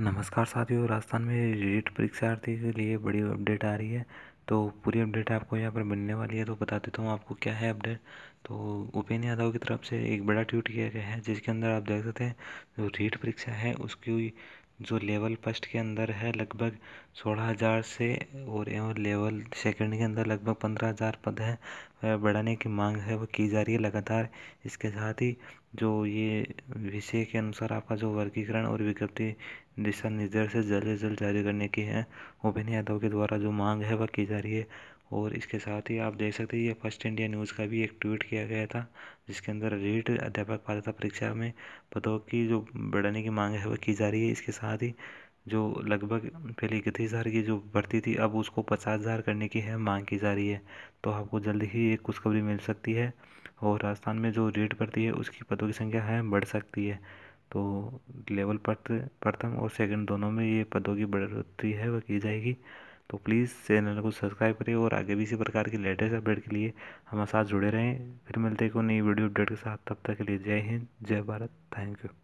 नमस्कार साथियों राजस्थान में रेट परीक्षार्थी के लिए बड़ी अपडेट आ रही है तो पूरी अपडेट आपको यहाँ पर मिलने वाली है तो बता देता हूँ आपको क्या है अपडेट तो उपेन्द्र यादव की तरफ से एक बड़ा ट्वीट किया गया है जिसके अंदर आप देख सकते हैं जो रीट परीक्षा है उसकी जो लेवल फर्स्ट के अंदर है लगभग सोलह हज़ार से और एवं लेवल सेकंड के अंदर लगभग पंद्रह हज़ार पद है बढ़ाने की मांग है वो की जा रही है लगातार इसके साथ ही जो ये विषय के अनुसार आपका जो वर्गीकरण और विज्ञप्ति दिशा निर्देश से जल्द से जल्द जारी करने की है उपेन्द्र यादव के द्वारा जो मांग है वह की जा रही है और इसके साथ ही आप देख सकते हैं ये फर्स्ट इंडिया न्यूज़ का भी एक ट्वीट किया गया था जिसके अंदर रीट अध्यापक पात्रता परीक्षा में पदों की जो बढ़ाने की मांग है वह की जा रही है इसके साथ ही जो लगभग पहले इकतीस हज़ार की जो भर्ती थी अब उसको पचास हज़ार करने की है मांग की जा रही है तो आपको जल्द ही एक खुशखबरी मिल सकती है और राजस्थान में जो रेट भर्ती है उसकी पदों की संख्या है बढ़ सकती है तो लेवल प्रथम और सेकंड दोनों में ये पदों की बढ़ोतरी है वह की जाएगी तो प्लीज़ चैनल को सब्सक्राइब करें और आगे भी इसी प्रकार के लेटेस्ट अपडेट के लिए हमारे साथ जुड़े रहें फिर मिलते हैं नई वीडियो अपडेट के साथ तब तक के लिए जय हिंद जय भारत थैंक यू